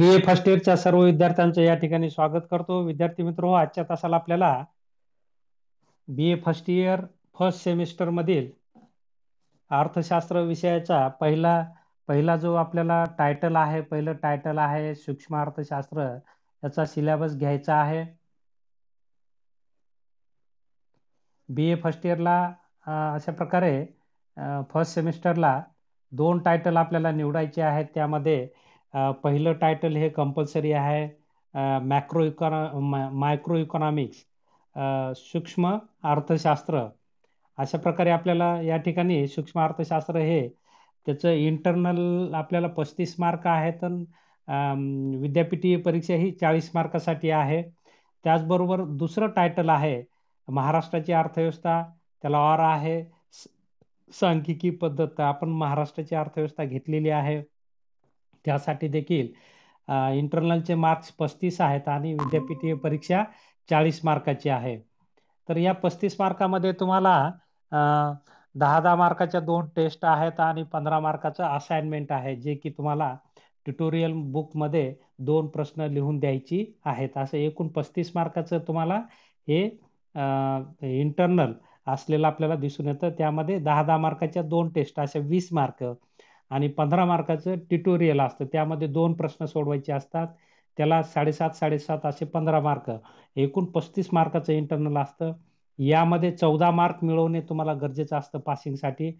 B A first इयरच्या सर्व विद्यार्थ्यांचं या ठिकाणी स्वागत करतो विद्यार्थी मित्र आजच्या तासाला आपल्याला B A first year first semester मधील अर्थशास्त्र विषयाचा पहिला पहिला जो आपल्याला टायटल आहे पहिलं टायटल आहे सूक्ष्म अर्थशास्त्र याचा सिलेबस घ्यायचा आहे बी ए फर्स्ट इयरला अशा प्रकारे फर्स्ट सेमिस्टरला दोन टायटल आपल्याला निवडायचे आहेत त्यामध्ये पहिलं टायटल हे कंपल्सरी आहे मॅक्रो इकॉनॉ मायक्रो इकॉनॉमिक्स सूक्ष्म अर्थशास्त्र अशा प्रकारे आपल्याला या ठिकाणी सूक्ष्म अर्थशास्त्र हे त्याचं इंटरनल आपल्याला पस्तीस मार्क आहे तर विद्यापीठीय परीक्षा ही चाळीस मार्कासाठी आहे त्याचबरोबर दुसरं टायटल आहे महाराष्ट्राची अर्थव्यवस्था त्याला ऑर आहे सांख्यिकी पद्धत आपण महाराष्ट्राची अर्थव्यवस्था घेतलेली आहे त्यासाठी देखील इंटरनलचे मार्क्स पस्तीस आहेत आणि विद्यापीठीय परीक्षा चाळीस मार्काची आहे तर या पस्तीस मार्कामध्ये तुम्हाला दहा दहा मार्काच्या दोन टेस्ट आहेत आणि पंधरा मार्काचं असाइनमेंट आहे जे की तुम्हाला ट्युटोरियल बुकमध्ये दोन प्रश्न लिहून द्यायची आहेत असं एकूण पस्तीस मार्काचं तुम्हाला हे इंटरनल असलेलं आपल्याला दिसून येतं त्यामध्ये दहा दहा मार्काच्या दोन टेस्ट अशा वीस मार्क आणि पंधरा मार्काचं ट्युटोरियल असतं त्यामध्ये दोन प्रश्न सोडवायचे असतात त्याला साडेसात साडेसात असे पंधरा मार्क एकूण पस्तीस मार्काचं इंटरनल असतं यामध्ये चौदा मार्क मिळवणे तुम्हाला गरजेचं असतं पासिंगसाठी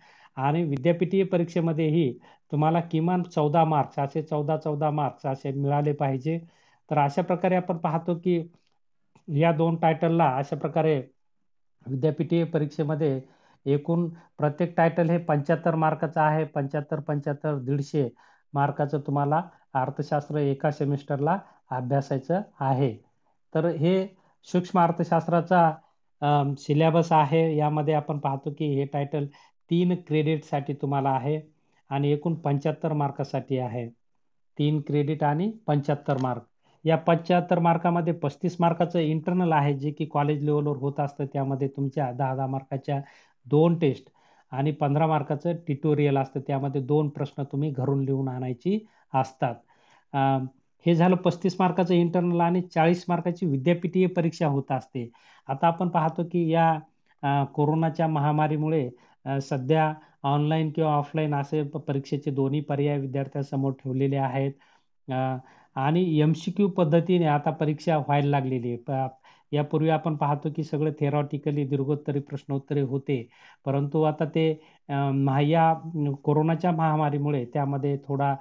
आणि विद्यापीठीय परीक्षेमध्येही तुम्हाला किमान चौदा मार्क्स असे चौदा चौदा मार्क्स असे मिळाले पाहिजे तर अशा प्रकारे आपण पाहतो की या दोन टायटलला अशा प्रकारे विद्यापीठीय परीक्षेमध्ये एकूण प्रत्येक टायटल हे पंच्याहत्तर मार्काचं आहे पंच्याहत्तर पंच्याहत्तर दीडशे मार्काचं तुम्हाला अर्थशास्त्र एका सेमिस्टरला अभ्यासायचं आहे तर हे सूक्ष्म अर्थशास्त्राचा सिलेबस आहे यामध्ये आपण पाहतो की हे टायटल तीन क्रेडिटसाठी तुम्हाला आहे आणि एकूण पंच्याहत्तर मार्कासाठी आहे तीन क्रेडिट आणि पंच्याहत्तर मार्क या पंच्याहत्तर मार्कामध्ये पस्तीस मार्काचं इंटरनल आहे जे की कॉलेज लेवलवर होत असतं त्यामध्ये तुमच्या दहा दहा मार्काच्या दोन टेस्ट आणि पंधरा मार्काचं ट्युटोरियल असतं त्यामध्ये दोन प्रश्न तुम्ही घरून लिहून आणायची असतात हे झालं पस्तीस मार्काचं इंटरनल आणि चाळीस मार्काची विद्यापीठीय परीक्षा होत असते आता आपण पाहतो की या कोरोनाच्या महामारीमुळे सध्या ऑनलाईन किंवा ऑफलाईन असे परीक्षेचे दोन्ही पर्याय विद्यार्थ्यांसमोर ठेवलेले आहेत आणि एम सी क्यू पद्धतीने आता परीक्षा व्हायला लागलेली आहे यापूर्वी आपण पाहतो की सगळं थेरॉटिकली दीर्घोत्तरी प्रश्नोत्तरे होते परंतु आता ते महाया कोरोनाच्या महामारीमुळे त्यामध्ये थोडा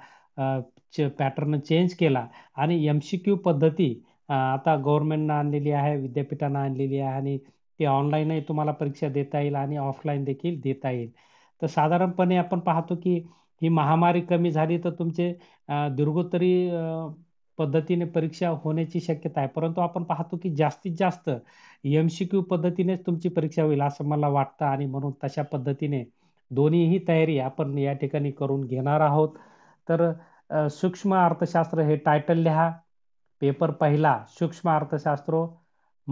पॅटर्न चेंज केला आणि एम सी क्यू पद्धती आता गव्हर्नमेंटनं आणलेली आहे विद्यापीठानं आणलेली आहे आणि ते ऑनलाईनही तुम्हाला परीक्षा देता येईल आणि ऑफलाईन देखील देता येईल तर साधारणपणे आपण पाहतो की ही महामारी कमी झाली तर तुमचे दीर्घोत्तरी पद्धतीने परीक्षा होण्याची शक्यता आहे परंतु आपण पाहतो की जास्तीत जास्त एम सी क्यू पद्धतीनेच तुमची परीक्षा होईल असं मला वाटतं आणि म्हणून तशा पद्धतीने दोन्हीही तयारी आपण या ठिकाणी करून घेणार आहोत तर सूक्ष्म अर्थशास्त्र हे टायटल लिहा पेपर पहिला सूक्ष्म अर्थशास्त्र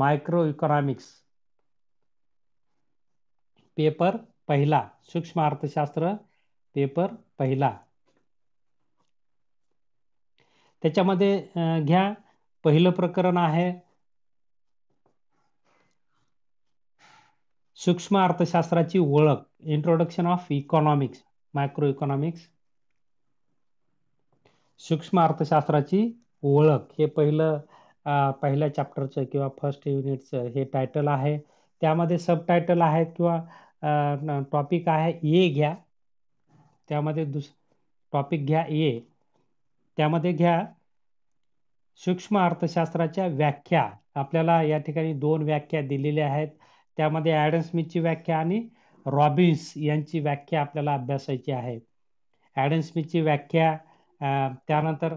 मायक्रो इकॉनॉमिक्स पेपर पहिला सूक्ष्म अर्थशास्त्र पेपर पहिला त्याच्यामध्ये घ्या पहिलं प्रकरण आहे सूक्ष्म अर्थशास्त्राची ओळख introduction of economics micro economics सूक्ष्म अर्थशास्त्राची ओळख हे पहिलं पहिल्या चॅप्टरचं किंवा फर्स्ट युनिटचं हे टायटल आहे त्यामध्ये सब टायटल आहेत किंवा टॉपिक आहे ए घ्या त्यामध्ये दुस टॉपिक घ्या ए त्यामध्ये घ्या सूक्ष्म अर्थशास्त्राच्या व्याख्या आपल्याला या ठिकाणी दोन व्याख्या दिलेल्या आहेत त्यामध्ये ॲडम स्मिथची व्याख्या आणि रॉबिन्स यांची व्याख्या आपल्याला अभ्यासायची आहे ॲडम स्मिथची व्याख्या त्यानंतर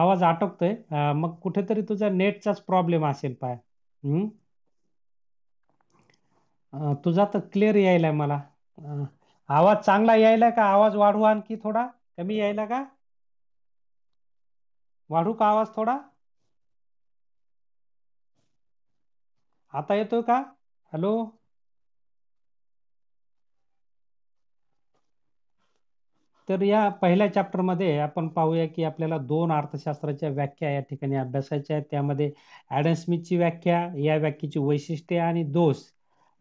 आवाज आटोकतोय मग कुठेतरी तुझा नेटचाच प्रॉब्लेम असेल पाय तुझा तर क्लिअर यायला मला आवाज चांगला यायला का आवाज वाढू आणखी थोडा कमी हो. यायला का वाढू का आवाज थोडा आता येतोय का हॅलो तर या पहिल्या चॅप्टरमध्ये आपण पाहूया की आपल्याला दोन अर्थशास्त्राच्या व्याख्या या ठिकाणी अभ्यासायच्या आहेत त्यामध्ये ॲडन स्मिथची व्याख्या या व्याख्येची वैशिष्ट्ये आणि दोष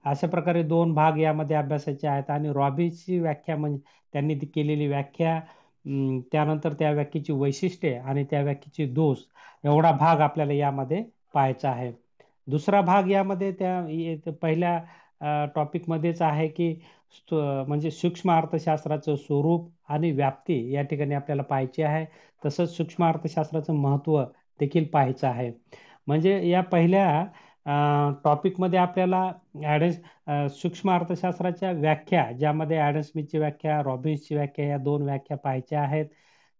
अशा प्रकारे दोन भाग यामध्ये अभ्यासाचे आहेत आणि रॉबीची व्याख्या म्हणजे त्यांनी केलेली व्याख्या त्यानंतर त्या व्याख्येची वैशिष्ट्ये आणि त्या व्याख्येचे दोष एवढा भाग आपल्याला यामध्ये पाहायचा आहे दुसरा भाग यामध्ये त्या पहिल्या टॉपिकमध्येच आहे की म्हणजे सूक्ष्म अर्थशास्त्राचं स्वरूप आणि व्याप्ती या ठिकाणी आपल्याला पाहायची आहे तसंच सूक्ष्म अर्थशास्त्राचं महत्त्व देखील पाहायचं आहे म्हणजे या पहिल्या टॉपिकमध्ये आपल्याला ॲडन्स सूक्ष्म अर्थशास्त्राच्या व्याख्या ज्यामध्ये ॲडन व्याख्या रॉबिन्सची व्याख्या या दोन व्याख्या पाहायच्या आहेत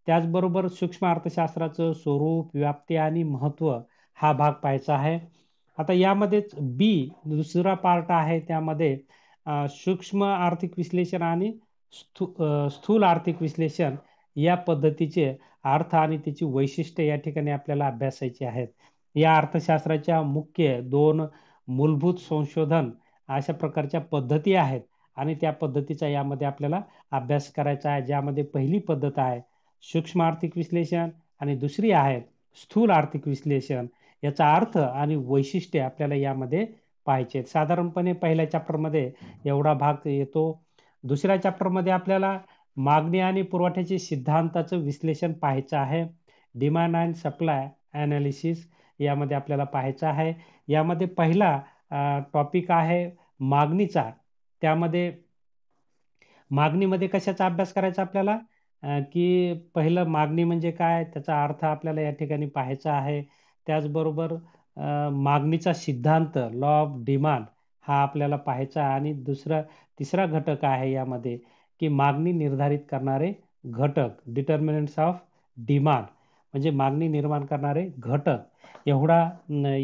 त्याचबरोबर सूक्ष्म अर्थशास्त्राचं स्वरूप व्याप्ती आणि महत्त्व हा भाग पाहायचा आहे आता यामध्येच बी दुसरा पार्ट आहे त्यामध्ये सूक्ष्म आर्थिक विश्लेषण आणि स्थू स्थूल आर्थिक विश्लेषण या पद्धतीचे अर्थ आणि त्याची वैशिष्ट्य या ठिकाणी आपल्याला अभ्यासायचे आहेत या अर्थशास्त्राच्या मुख्य दोन मूलभूत संशोधन अशा प्रकारच्या पद्धती आहेत आणि त्या पद्धतीचा यामध्ये आपल्याला अभ्यास करायचा आहे ज्यामध्ये पहिली पद्धत आहे सूक्ष्म आर्थिक विश्लेषण आणि दुसरी आहे स्थूल आर्थिक विश्लेषण याचा अर्थ आणि वैशिष्ट्य आपल्याला यामध्ये पाहिजे साधारणपणे पहिल्या चॅप्टरमध्ये एवढा भाग येतो दुसऱ्या चॅप्टरमध्ये आपल्याला मागणी आणि पुरवठ्याचे सिद्धांताचं विश्लेषण पाहायचं आहे डिमांड अँड सप्लाय ॲनालिसिस यामध्ये आपल्याला पाहायचा आहे यामध्ये पहिला टॉपिक आहे मागणीचा त्यामध्ये मागणीमध्ये कशाचा अभ्यास करायचा आपल्याला की पहिलं मागणी म्हणजे काय त्याचा अर्थ आपल्याला या ठिकाणी पाहायचा आहे त्याचबरोबर मागणीचा सिद्धांत लॉ ऑफ डिमांड हा आपल्याला पाहायचा आणि दुसरा तिसरा घटक आहे यामध्ये की मागणी निर्धारित करणारे घटक डिटर्मिनंट्स ऑफ डिमांड म्हणजे मागणी निर्माण करणारे घटक एवढा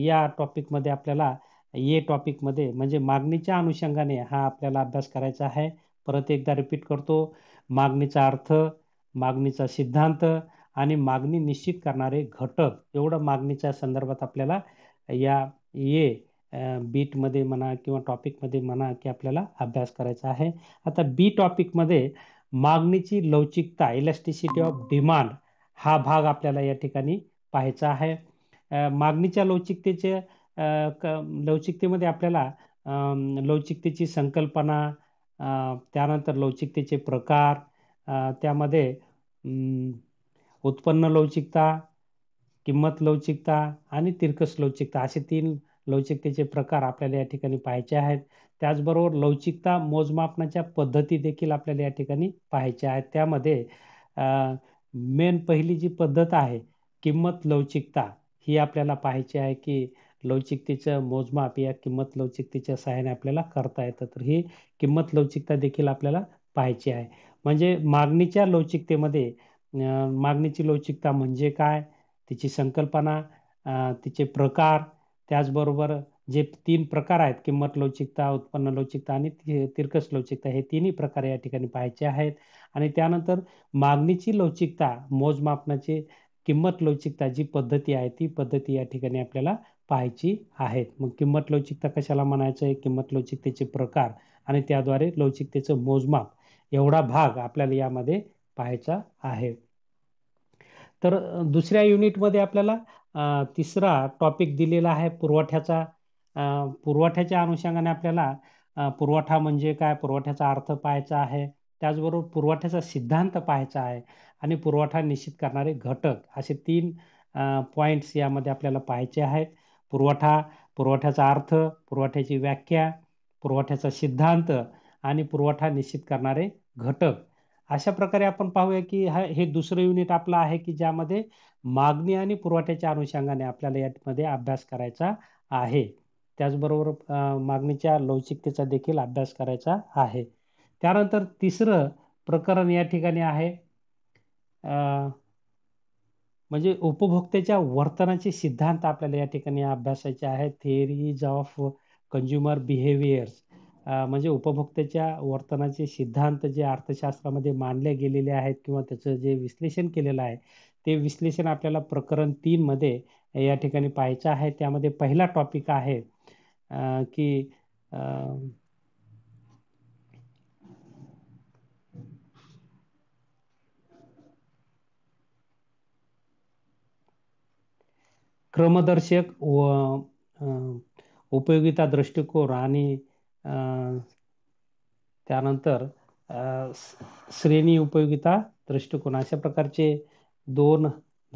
या टॉपिकमध्ये आपल्याला ये टॉपिकमध्ये म्हणजे मागणीच्या अनुषंगाने हा आपल्याला अभ्यास करायचा आहे परत एकदा रिपीट करतो मागणीचा अर्थ मागणीचा सिद्धांत आणि मागणी निश्चित करणारे घटक एवढं मागणीच्या संदर्भात आपल्याला या ये बीटमध्ये म्हणा किंवा टॉपिकमध्ये म्हणा की आपल्याला अभ्यास करायचा आहे आता बी टॉपिकमध्ये मागणीची लवचिकता इलेस्टिसिटी ऑफ डिमांड हा भाग आपल्याला या ठिकाणी पाहायचा आहे मागणीच्या लवचिकतेचे लवचिकतेमध्ये आपल्याला लवचिकतेची संकल्पना त्यानंतर लवचिकतेचे प्रकार त्यामध्ये उत्पन्न लवचिकता किंमत लवचिकता आणि तिरकस लवचिकता असे तीन लवचिकतेचे प्रकार आपल्याला या ठिकाणी पाहायचे आहेत त्याचबरोबर लवचिकता मोजमापनाच्या पद्धती देखील आपल्याला या ठिकाणी पाहायच्या आहेत त्यामध्ये मेन पहिली जी पद्धत आहे किंमत लवचिकता ही आपल्याला पाहायची आहे की लवचिकतेचं मोजमाप या किंमत लवचिकतेच्या सहाय्याने आपल्याला करता येतं तर ही किंमत लवचिकता देखील आपल्याला पाहायची आहे म्हणजे मागणीच्या लवचिकतेमध्ये मागणीची लवचिकता म्हणजे काय तिची संकल्पना तिचे प्रकार त्याचबरोबर जे तीन प्रकार आहेत किंमत लवचिकता उत्पन्न लवचिकता आणि तिरकस लवचिकता हे तिन्ही प्रकार या ठिकाणी पाहायचे आहेत आणि त्यानंतर मागणीची लवचिकता मोजमापनाचे किंमत लवचिकता जी पद्धती आहे ती पद्धती या ठिकाणी आपल्याला पाहायची आहेत मग किंमत लवचिकता कशाला म्हणायचं आहे किंमत लवचिकतेचे प्रकार आणि त्याद्वारे लवचिकतेचं मोजमाप एवढा भाग आपल्याला यामध्ये पाहायचा आहे तर दुसऱ्या युनिटमध्ये आपल्याला तिसरा टॉपिक दिलेला आहे पुरवठ्याचा पुरवठ्याच्या अनुषंगाने आपल्याला पुरवठा म्हणजे काय पुरवठ्याचा अर्थ पाहायचा आहे त्याचबरोबर पुरवठ्याचा सिद्धांत पाहायचा आहे आणि पुरवठा निश्चित करणारे घटक असे तीन पॉईंट्स यामध्ये आपल्याला पाहायचे आहेत पुरवठा पुरवठ्याचा अर्थ पुरवठ्याची व्याख्या पुरवठ्याचा सिद्धांत आणि पुरवठा निश्चित करणारे घटक अशा प्रकारे आपण पाहूया की हा हे दुसरं युनिट आपलं आहे की ज्यामध्ये मागणी आणि पुरवठ्याच्या अनुषंगाने आपल्याला यामध्ये अभ्यास करायचा आहे त्याचबरोबर मागणीच्या लवचिकतेचा देखील अभ्यास करायचा आहे त्यानंतर तिसरं प्रकरण या ठिकाणी आहे म्हणजे उपभोक्त्याच्या वर्तनाचे सिद्धांत आपल्याला या ठिकाणी अभ्यासायचे आहेत. थेअरीज ऑफ कंझ्युमर बिहेवियर्स म्हणजे उपभोक्त्याच्या वर्तनाचे सिद्धांत जे अर्थशास्त्रामध्ये मानले गेलेले आहेत किंवा त्याचं जे विश्लेषण केलेलं आहे ते विश्लेषण आपल्याला प्रकरण तीनमध्ये या ठिकाणी पाहायचं आहे त्यामध्ये पहिला टॉपिक आहे की क्रमदर्शक व उपयोगिता दृष्टिकोन आणि त्यानंतर श्रेणी उपयोगिता दृष्टिकोन अशा प्रकारचे दोन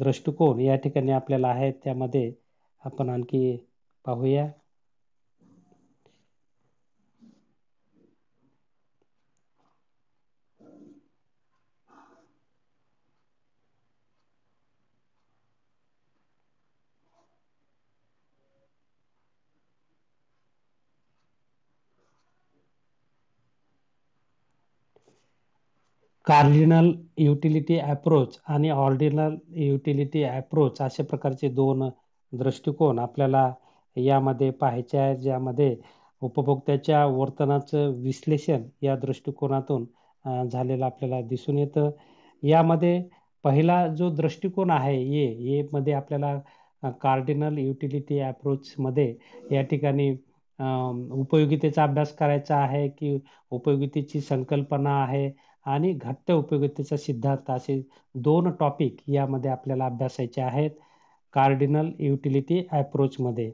दृष्टिकोन या ठिकाणी आपल्याला आहेत त्यामध्ये आपण आणखी पाहूया कार्डिनल युटिलिटी अप्रोच आणि ऑर्डिनल युटिलिटी अप्रोच अशा प्रकारचे दोन दृष्टिकोन आपल्याला यामध्ये पाहायचे आहे ज्यामध्ये उपभोक्त्याच्या वर्तनाचं विश्लेषण या दृष्टिकोनातून झालेलं आपल्याला दिसून येतं यामध्ये पहिला जो दृष्टिकोन आहे ये ये मध्ये आपल्याला कार्डिनल युटिलिटी अप्रोचमध्ये या ठिकाणी उपयोगितेचा अभ्यास करायचा आहे की उपयोगितेची संकल्पना आहे आणि घट्ट उपयोगितेचा सिद्धांत असे दोन टॉपिक यामध्ये आपल्याला अभ्यासायचे आहेत कार्डिनल युटिलिटी ॲप्रोचमध्ये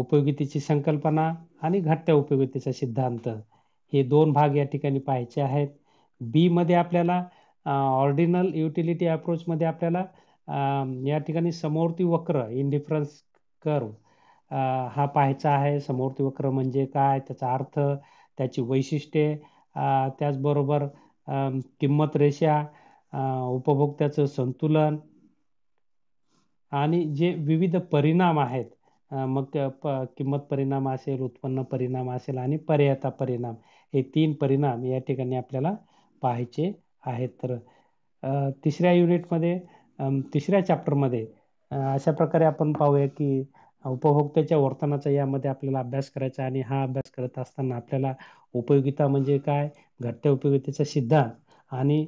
उपयोगितेची संकल्पना आणि घट्ट उपयोगितेचा सिद्धांत हे दोन भाग या ठिकाणी पाहायचे आहेत बी मध्ये आपल्याला ऑर्डिनल युटिलिटी मध्ये आपल्याला या ठिकाणी समोरती वक्र इनडिफरन्स कर हा पाहायचा आहे समोरती वक्र म्हणजे काय त्याचा अर्थ त्याची वैशिष्ट्ये त्याचबरोबर किंमत रेषा उपभोक्त्याचं संतुलन आणि जे विविध परिणाम आहेत मग किंमत परिणाम असेल उत्पन्न परिणाम असेल आणि पर्यायता परिणाम हे तीन परिणाम या ठिकाणी आपल्याला पाहायचे आहेत तर तिसऱ्या युनिटमध्ये तिसऱ्या चॅप्टरमध्ये अशा प्रकारे आपण पाहूया की उपभोक्त्याच्या वर्तनाचा यामध्ये आपल्याला अभ्यास करायचा आणि हा अभ्यास करत असताना आपल्याला उपयोगिता म्हणजे काय घट्ट उपयोगितेचा सिद्धांत आणि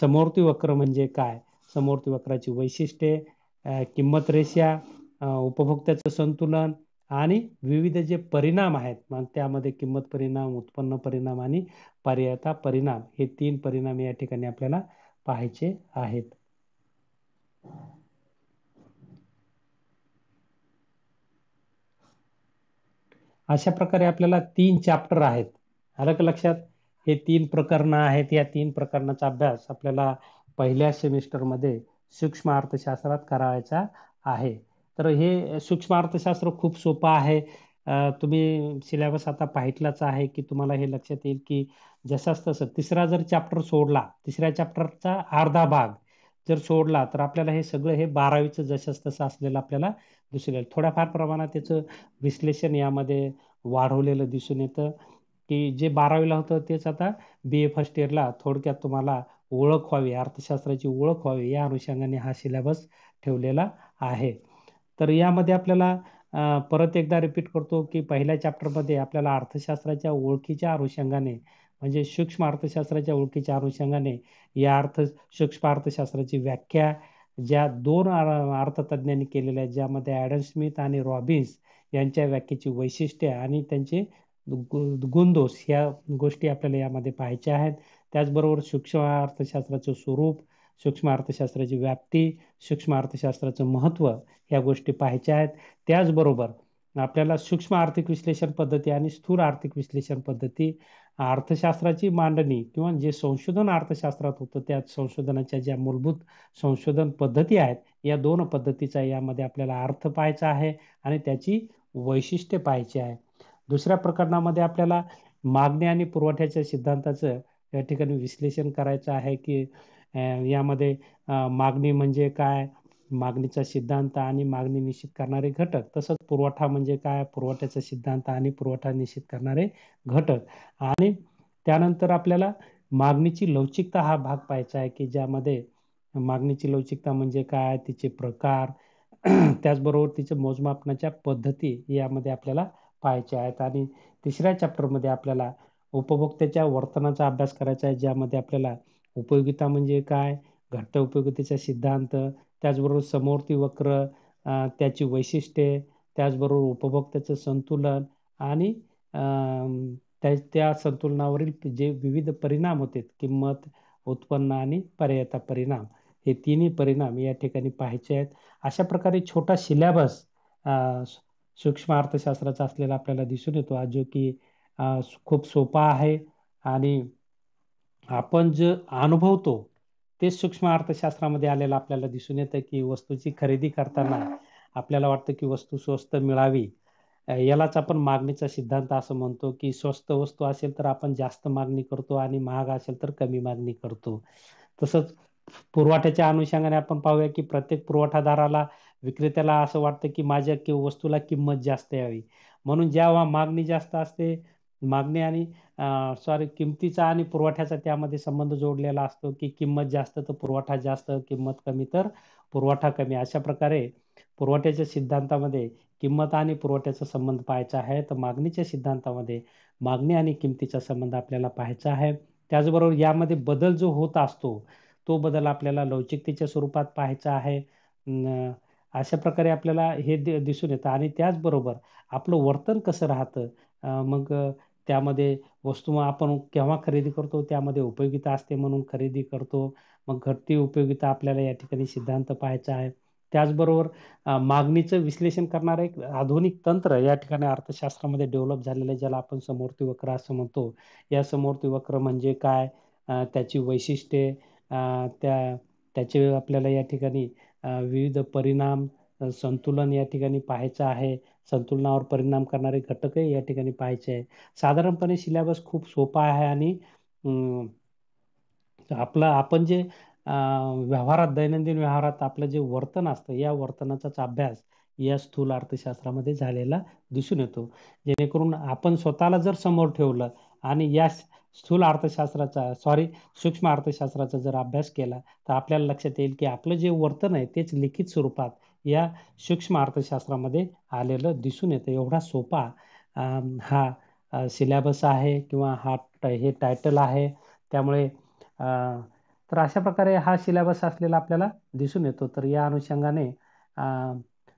समोरती वक्र म्हणजे काय समोरती वक्राची वैशिष्ट्ये किंमत रेषा उपभोक्त्याचं संतुलन आणि विविध जे परिणाम आहेत मग त्यामध्ये किंमत परिणाम उत्पन्न परिणाम आणि पर्यायता परिणाम हे तीन परिणाम या ठिकाणी आपल्याला पाहायचे आहेत अशा प्रकारे आपल्याला तीन चॅप्टर आहेत आलं लक्षात हे तीन प्रकरणं आहेत या तीन प्रकरणाचा अभ्यास आपल्याला पहिल्या सेमिस्टरमध्ये सूक्ष्म अर्थशास्त्रात करायचा आहे तर हे सूक्ष्म अर्थशास्त्र खूप सोपं आहे तुम्ही सिलेबस आता पाहितलाच आहे की तुम्हाला हे लक्षात येईल की जसाच तसं तिसरा जर चॅप्टर सोडला तिसऱ्या चॅप्टरचा अर्धा भाग जर सोडला तर आपल्याला हे सगळं हे बारावीचं जसं तसं असलेलं आपल्याला दिसून येईल थोड्याफार प्रमाणात त्याचं विश्लेषण यामध्ये वाढवलेलं दिसून येतं की जे बारावीला होतं तेच आता बी ए फर्स्ट इयरला थोडक्यात तुम्हाला ओळख व्हावी अर्थशास्त्राची ओळख व्हावी या अनुषंगाने हा सिलेबस ठेवलेला आहे तर यामध्ये आपल्याला परत एकदा रिपीट करतो की पहिल्या चॅप्टरमध्ये आपल्याला अर्थशास्त्राच्या ओळखीच्या अनुषंगाने म्हणजे सूक्ष्म अर्थशास्त्राच्या ओळखीच्या अनुषंगाने या अर्थ सूक्ष्म अर्थशास्त्राची व्याख्या ज्या दोन अर्थतज्ञांनी केलेल्या आहेत ज्यामध्ये ॲडम स्मिथ आणि रॉबिन्स यांच्या व्याख्येची वैशिष्ट्ये आणि त्यांचे गुणदोष या गोष्टी आपल्याला यामध्ये पाहायच्या आहेत त्याचबरोबर सूक्ष्म अर्थशास्त्राचं स्वरूप सूक्ष्म अर्थशास्त्राची व्याप्ती सूक्ष्म अर्थशास्त्राचं महत्त्व या गोष्टी पाहायच्या आहेत त्याचबरोबर आपल्याला सूक्ष्म आर्थिक विश्लेषण पद्धती आणि स्थूल आर्थिक विश्लेषण पद्धती अर्थशास्त्राची मांडणी किंवा जे संशोधन अर्थशास्त्रात होतं त्या संशोधनाच्या ज्या मूलभूत संशोधन पद्धती आहेत या दोन पद्धतीचा यामध्ये आपल्याला अर्थ पाहायचा आहे आणि त्याची वैशिष्ट्ये पाहायची आहे दुसऱ्या प्रकरणामध्ये आपल्याला मागणी आणि पुरवठ्याच्या सिद्धांताचं या ठिकाणी विश्लेषण करायचं आहे की यामध्ये मागणी म्हणजे काय मागणीचा सिद्धांत आणि मागणी निश्चित करणारे घटक तसंच पुरवठा म्हणजे काय पुरवठ्याचा सिद्धांत आणि पुरवठा निश्चित करणारे घटक आणि त्यानंतर आपल्याला मागणीची लवचिकता हा भाग पाहायचा आहे की ज्यामध्ये मागणीची लवचिकता म्हणजे काय तिचे प्रकार त्याचबरोबर तिचे मोजमापनाच्या पद्धती यामध्ये आपल्याला पाहायच्या आहेत आणि तिसऱ्या चॅप्टरमध्ये आपल्याला उपभोक्त्याच्या वर्तनाचा अभ्यास करायचा आहे ज्यामध्ये आपल्याला उपयोगिता म्हणजे काय घट्ट उपयोगितेचा सिद्धांत त्याचबरोबर समोरती वक्र त्याची वैशिष्ट्ये त्याचबरोबर उपभोक्त्याचं संतुलन आणि त्या त्या संतुलनावरील जे विविध परिणाम होते किंमत उत्पन्न आणि पर्यायता परिणाम हे तिन्ही परिणाम या ठिकाणी पाहायचे आहेत अशा प्रकारे छोटा सिलॅबस सूक्ष्म अर्थशास्त्राचा असलेला आपल्याला दिसून येतो आज जो की खूप सोपा आहे आणि आपण जे अनुभवतो ते सूक्ष्म अर्थशास्त्रामध्ये आलेलं आपल्याला दिसून येतं की वस्तूची खरेदी करताना आपल्याला वाटतं की वस्तू स्वस्त मिळावी यालाच आपण मागणीचा सिद्धांत असं म्हणतो की स्वस्त वस्तू असेल तर आपण जास्त मागणी करतो आणि महाग असेल तर कमी मागणी करतो तसंच पुरवठ्याच्या अनुषंगाने आपण पाहूया की प्रत्येक पुरवठादाराला विक्रेत्याला असं वाटतं की माझ्या वस्तूला किंमत जास्त यावी म्हणून जेव्हा मागणी जास्त असते मागणी आणि सॉरी किमतीचा आणि पुरवठ्याचा त्यामध्ये संबंध जोडलेला असतो की किंमत जास्त तर पुरवठा जास्त किंमत कमी तर पुरवठा कमी अशा प्रकारे पुरवठ्याच्या सिद्धांतामध्ये किंमत आणि पुरवठ्याचा संबंध पाहायचा आहे तर मागणीच्या सिद्धांतामध्ये मागणी आणि किमतीचा संबंध आपल्याला पाहायचा आहे त्याचबरोबर यामध्ये बदल जो होत असतो तो बदल आपल्याला लवचिकतेच्या स्वरूपात पाहायचा आहे अशा प्रकारे आपल्याला हे दिसून येतं आणि त्याचबरोबर आपलं वर्तन कसं राहतं मग त्यामध्ये वस्तू आपण केव्हा खरेदी करतो त्यामध्ये उपयोगिता असते म्हणून खरेदी करतो मग घटती उपयोगिता आपल्याला या ठिकाणी सिद्धांत पाहायचा आहे त्याचबरोबर मागणीचं विश्लेषण करणारं एक आधुनिक तंत्र या ठिकाणी अर्थशास्त्रामध्ये डेव्हलप झालेलं आहे ज्याला आपण समोरती वक्र असं म्हणतो या समोरती वक्र म्हणजे काय त्याची वैशिष्ट्ये त्या त्याचे आपल्याला या ठिकाणी विविध परिणाम संतुलन या ठिकाणी पाहायचं आहे संतुलनावर परिणाम करणारे घटकही या ठिकाणी पाहायचे आहे साधारणपणे सिलेबस खूप सोपा आहे आणि आपलं आपण जे व्यवहारात दैनंदिन व्यवहारात आपलं जे वर्तन असतं या वर्तनाचाच अभ्यास या स्थूल अर्थशास्त्रामध्ये झालेला दिसून येतो जेणेकरून आपण स्वतःला जर समोर ठेवलं आणि या स्थूल अर्थशास्त्राचा सॉरी सूक्ष्म अर्थशास्त्राचा जर अभ्यास केला तर आपल्याला लक्षात येईल की आपलं जे वर्तन आहे तेच लिखित स्वरूपात या सूक्ष्म अर्थशास्त्रामध्ये आलेलं दिसून येतं एवढा सोपा हा सिलेबस आहे किंवा हा हे टायटल आहे त्यामुळे तर अशा प्रकारे हा सिलेबस असलेला आपल्याला दिसून येतो तर या अनुषंगाने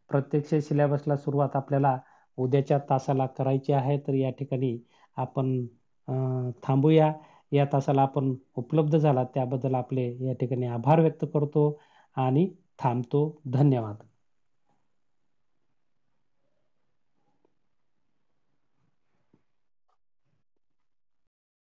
प्रत्यक्ष सिलेबसला सुरुवात आपल्याला उद्याच्या तासाला करायची आहे तर या ठिकाणी आपण थांबूया या तासाला आपण उपलब्ध झाला त्याबद्दल आपले या ठिकाणी आभार व्यक्त करतो आणि थांबतो धन्यवाद